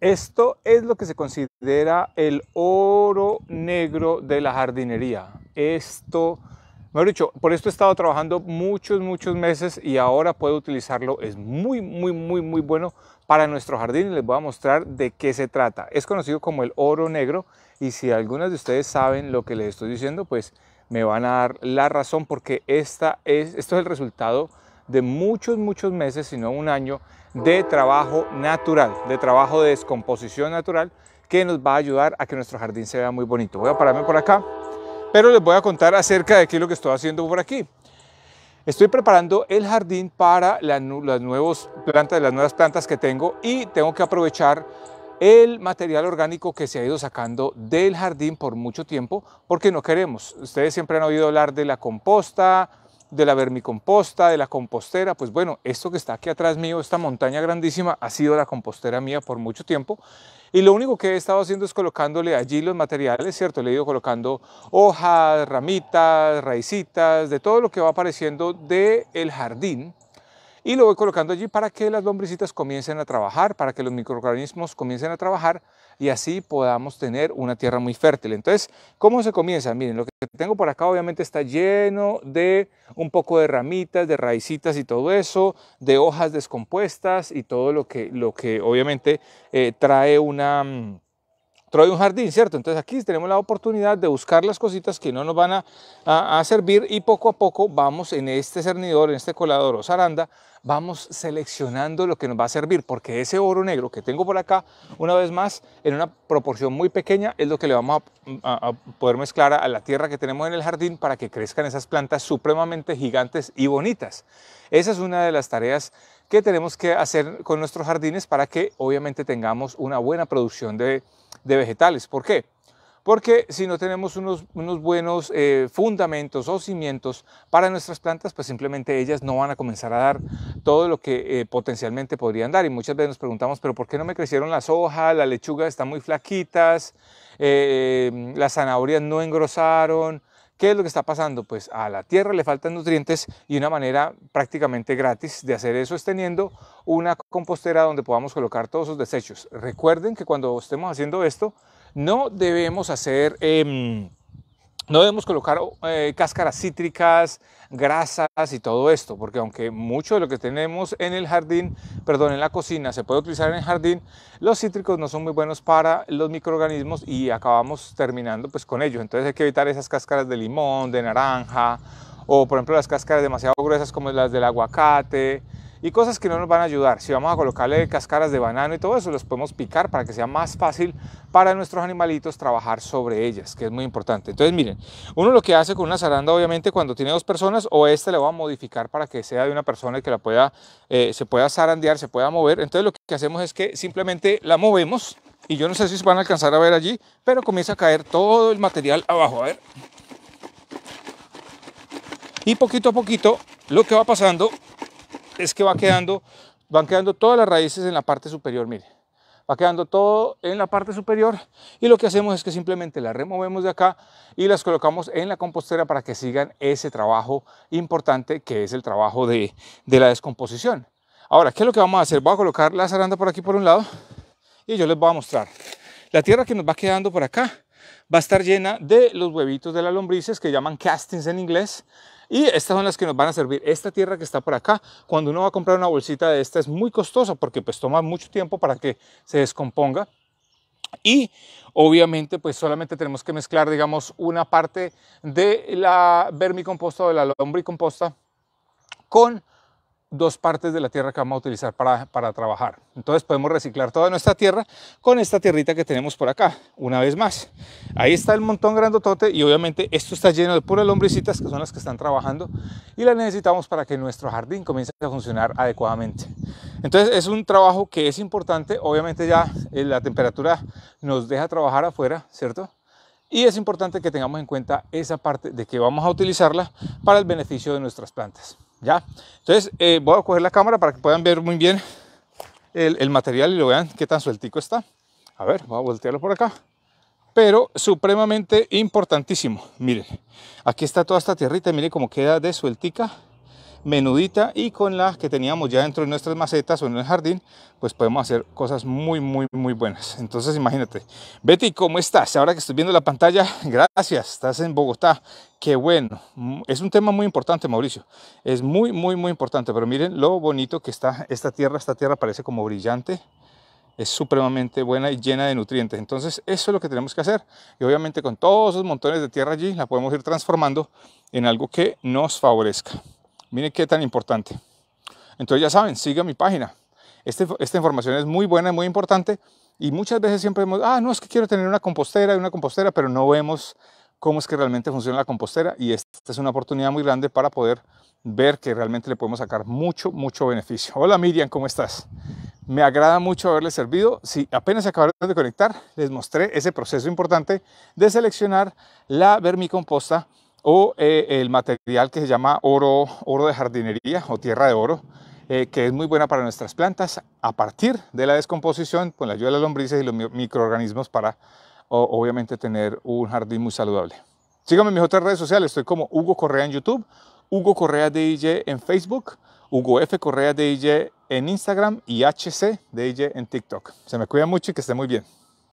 Esto es lo que se considera el oro negro de la jardinería. Esto, mejor dicho, por esto he estado trabajando muchos, muchos meses y ahora puedo utilizarlo. Es muy, muy, muy, muy bueno para nuestro jardín les voy a mostrar de qué se trata. Es conocido como el oro negro y si algunas de ustedes saben lo que les estoy diciendo, pues me van a dar la razón porque esta es, esto es el resultado de muchos, muchos meses, no un año de trabajo natural, de trabajo de descomposición natural, que nos va a ayudar a que nuestro jardín se vea muy bonito. Voy a pararme por acá, pero les voy a contar acerca de qué es lo que estoy haciendo por aquí. Estoy preparando el jardín para las, nuevas plantas, las nuevas plantas que tengo y tengo que aprovechar el material orgánico que se ha ido sacando del jardín por mucho tiempo porque no queremos. Ustedes siempre han oído hablar de la composta, de la vermicomposta, de la compostera, pues bueno, esto que está aquí atrás mío, esta montaña grandísima, ha sido la compostera mía por mucho tiempo. Y lo único que he estado haciendo es colocándole allí los materiales, ¿cierto? Le he ido colocando hojas, ramitas, raicitas, de todo lo que va apareciendo del el jardín y lo voy colocando allí para que las lombricitas comiencen a trabajar, para que los microorganismos comiencen a trabajar y así podamos tener una tierra muy fértil. Entonces, ¿cómo se comienza? Miren, lo que tengo por acá obviamente está lleno de un poco de ramitas, de raicitas y todo eso, de hojas descompuestas y todo lo que, lo que obviamente eh, trae una mm, de un jardín, ¿cierto? Entonces aquí tenemos la oportunidad de buscar las cositas que no nos van a, servir y poco a poco vamos en este cernidor, en este colador o zaranda, vamos seleccionando lo que nos va a servir, porque ese oro negro que tengo por acá, una vez más, en una proporción muy pequeña, es lo que le vamos a, a poder mezclar a la tierra que tenemos en el jardín para que crezcan esas plantas supremamente gigantes y bonitas. Esa es una de las tareas ¿Qué tenemos que hacer con nuestros jardines para que obviamente tengamos una buena producción de, vegetales. ¿Por qué? Porque si no tenemos unos, buenos eh, fundamentos o cimientos para nuestras plantas, pues simplemente ellas no van a comenzar a dar todo lo que eh, potencialmente podrían dar. Y muchas veces nos preguntamos, pero ¿por qué no me crecieron las hojas? La lechuga está muy flaquitas, eh, las zanahorias no engrosaron, ¿Qué es lo que está pasando? Pues a la tierra le faltan nutrientes y una manera prácticamente gratis de hacer eso es teniendo una compostera donde podamos colocar todos sus desechos. Recuerden que cuando estemos haciendo esto, no debemos hacer... Em, no debemos colocar eh, cáscaras cítricas, grasas y todo esto, porque aunque mucho de lo que tenemos en el jardín, perdón, en la cocina se puede utilizar en el jardín, los cítricos no son muy buenos para los microorganismos y acabamos terminando pues con ellos. Entonces hay que evitar esas cáscaras de limón, de naranja, o por ejemplo las cáscaras demasiado gruesas como las del aguacate, y cosas que no nos van a ayudar. Si vamos a colocarle cáscaras de banano y todo eso, los podemos picar para que sea más fácil para nuestros animalitos trabajar sobre ellas, que es muy importante. Entonces, miren, uno lo que hace con una zaranda, obviamente, cuando tiene dos personas, o esta le va a modificar para que sea de una persona y que la pueda, eh, se pueda zarandear, se pueda mover. Entonces, lo que hacemos es que simplemente la movemos y yo no sé si se van a alcanzar a ver allí, pero comienza a caer todo el material abajo. A ver. Y poquito a poquito lo que va pasando es que va quedando, van quedando todas las raíces en la parte superior, mire. Va quedando todo en la parte superior y lo que hacemos es que simplemente las removemos de acá y las colocamos en la compostera para que sigan ese trabajo importante que es el trabajo de, de la descomposición. Ahora, ¿qué es lo que vamos a hacer? Voy a colocar la zaranda por aquí por un lado y yo les voy a mostrar. La tierra que nos va quedando por acá va a estar llena de los huevitos de las lombrices que llaman castings en inglés. Y estas son las que nos van a servir. Esta tierra que está por acá, cuando uno va a comprar una bolsita de esta es muy costosa porque pues toma mucho tiempo para que se descomponga. Y obviamente pues solamente tenemos que mezclar digamos una parte de la vermicomposta o de la lombricomposta con dos partes de la tierra que vamos a utilizar para, para, trabajar. Entonces podemos reciclar toda nuestra tierra con esta tierrita que tenemos por acá, una vez más. Ahí está el montón grandotote y obviamente esto está lleno de puras lombricitas que son las que están trabajando y las necesitamos para que nuestro jardín comience a funcionar adecuadamente. Entonces es un trabajo que es importante, obviamente ya eh, la temperatura nos deja trabajar afuera, ¿cierto? Y es importante que tengamos en cuenta esa parte de que vamos a utilizarla para el beneficio de nuestras plantas. ¿ya? Entonces eh, voy a coger la cámara para que puedan ver muy bien el, material y lo vean qué tan sueltico está. A ver, voy a voltearlo por acá. Pero supremamente importantísimo. Miren, aquí está toda esta tierrita. Miren cómo queda de sueltica menudita y con la que teníamos ya dentro de nuestras macetas o en el jardín, pues podemos hacer cosas muy, muy, muy buenas. Entonces imagínate. Betty, ¿cómo estás? Ahora que estoy viendo la pantalla, gracias, estás en Bogotá. Qué bueno. Mm, es un tema muy importante, Mauricio. Es muy, muy, muy importante. Pero miren lo bonito que está esta tierra. Esta tierra parece como brillante es supremamente buena y llena de nutrientes. Entonces, eso es lo que tenemos que hacer. Y obviamente con todos esos montones de tierra allí, la podemos ir transformando en algo que nos favorezca. Miren qué tan importante. Entonces ya saben, sigan mi página. Este esta información es muy buena, muy importante. Y muchas veces siempre vemos, ah, no, es que quiero tener una compostera y una compostera, pero no vemos cómo es que realmente funciona la compostera. Y esta es una oportunidad muy grande para poder ver que realmente le podemos sacar mucho, mucho beneficio. Hola Miriam, ¿cómo estás? Me agrada mucho haberles servido. Si apenas acabaron de conectar, les mostré ese proceso importante de seleccionar la vermicomposta o eh, el material que se llama oro, oro de jardinería o tierra de oro, eh, que es muy buena para nuestras plantas a partir de la descomposición con la ayuda de las lombrices y los microorganismos para obviamente tener un jardín muy saludable. Síganme en mis otras redes sociales, estoy como Hugo Correa en YouTube, Hugo Correa DJ en Facebook, Hugo F. Correa DJ en Instagram y HC DJ en TikTok. Se me cuida mucho y que esté muy bien.